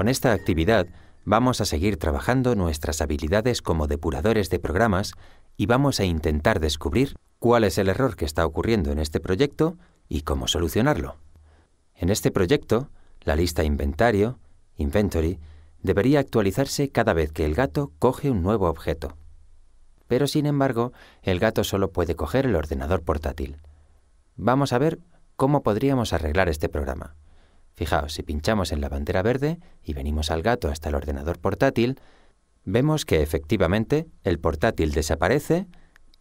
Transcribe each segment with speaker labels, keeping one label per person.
Speaker 1: Con esta actividad vamos a seguir trabajando nuestras habilidades como depuradores de programas y vamos a intentar descubrir cuál es el error que está ocurriendo en este proyecto y cómo solucionarlo. En este proyecto, la lista inventario, inventory, debería actualizarse cada vez que el gato coge un nuevo objeto. Pero sin embargo, el gato solo puede coger el ordenador portátil. Vamos a ver cómo podríamos arreglar este programa. Fijaos, si pinchamos en la bandera verde y venimos al gato hasta el ordenador portátil, vemos que efectivamente el portátil desaparece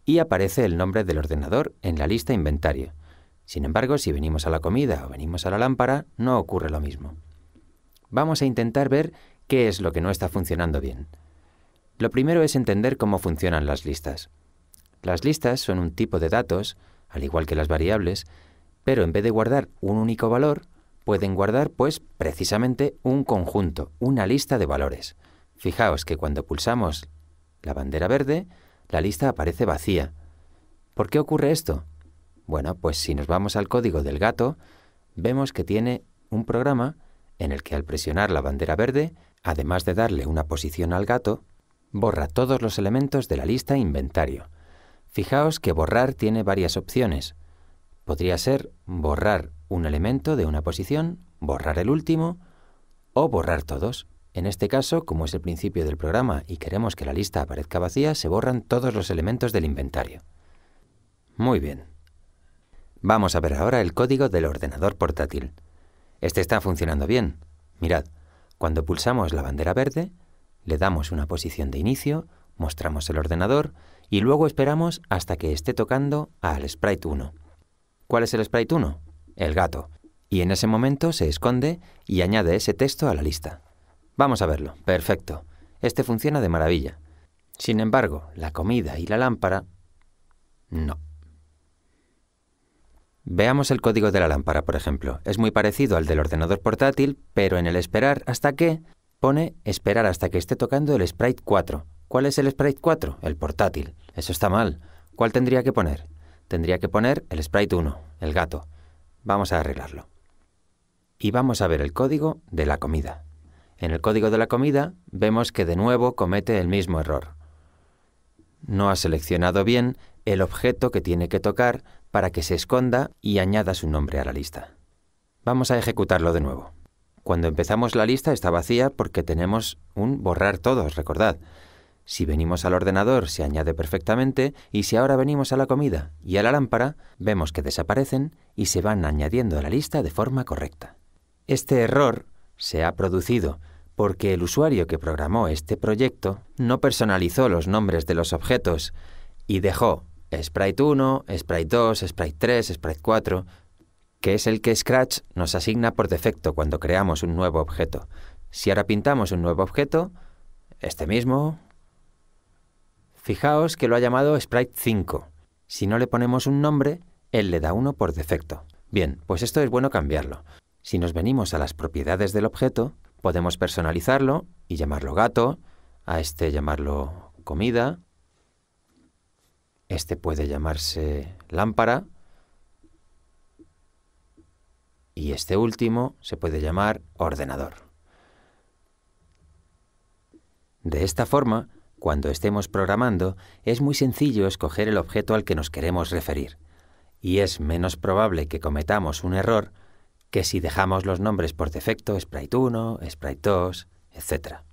Speaker 1: y aparece el nombre del ordenador en la lista inventario. Sin embargo, si venimos a la comida o venimos a la lámpara, no ocurre lo mismo. Vamos a intentar ver qué es lo que no está funcionando bien. Lo primero es entender cómo funcionan las listas. Las listas son un tipo de datos, al igual que las variables, pero en vez de guardar un único valor, pueden guardar pues precisamente un conjunto, una lista de valores. Fijaos que cuando pulsamos la bandera verde, la lista aparece vacía. ¿Por qué ocurre esto? Bueno, pues si nos vamos al código del gato, vemos que tiene un programa en el que al presionar la bandera verde, además de darle una posición al gato, borra todos los elementos de la lista inventario. Fijaos que borrar tiene varias opciones. Podría ser borrar un elemento de una posición, borrar el último o borrar todos. En este caso, como es el principio del programa y queremos que la lista aparezca vacía, se borran todos los elementos del inventario. Muy bien. Vamos a ver ahora el código del ordenador portátil. Este está funcionando bien. Mirad, cuando pulsamos la bandera verde, le damos una posición de inicio, mostramos el ordenador y luego esperamos hasta que esté tocando al sprite 1. ¿Cuál es el sprite 1? el gato, y en ese momento se esconde y añade ese texto a la lista. Vamos a verlo. Perfecto. Este funciona de maravilla. Sin embargo, la comida y la lámpara... No. Veamos el código de la lámpara, por ejemplo. Es muy parecido al del ordenador portátil, pero en el esperar hasta que pone esperar hasta que esté tocando el sprite 4. ¿Cuál es el sprite 4? El portátil. Eso está mal. ¿Cuál tendría que poner? Tendría que poner el sprite 1, el gato. Vamos a arreglarlo. Y vamos a ver el código de la comida. En el código de la comida vemos que de nuevo comete el mismo error. No ha seleccionado bien el objeto que tiene que tocar para que se esconda y añada su nombre a la lista. Vamos a ejecutarlo de nuevo. Cuando empezamos la lista está vacía porque tenemos un borrar todos, recordad. Si venimos al ordenador se añade perfectamente y si ahora venimos a la comida y a la lámpara, vemos que desaparecen y se van añadiendo a la lista de forma correcta. Este error se ha producido porque el usuario que programó este proyecto no personalizó los nombres de los objetos y dejó Sprite 1, Sprite 2, Sprite 3, Sprite 4, que es el que Scratch nos asigna por defecto cuando creamos un nuevo objeto. Si ahora pintamos un nuevo objeto, este mismo, Fijaos que lo ha llamado sprite 5. Si no le ponemos un nombre, él le da uno por defecto. Bien, pues esto es bueno cambiarlo. Si nos venimos a las propiedades del objeto, podemos personalizarlo y llamarlo gato, a este llamarlo comida, este puede llamarse lámpara y este último se puede llamar ordenador. De esta forma, cuando estemos programando, es muy sencillo escoger el objeto al que nos queremos referir, y es menos probable que cometamos un error que si dejamos los nombres por defecto Sprite 1, Sprite 2, etc.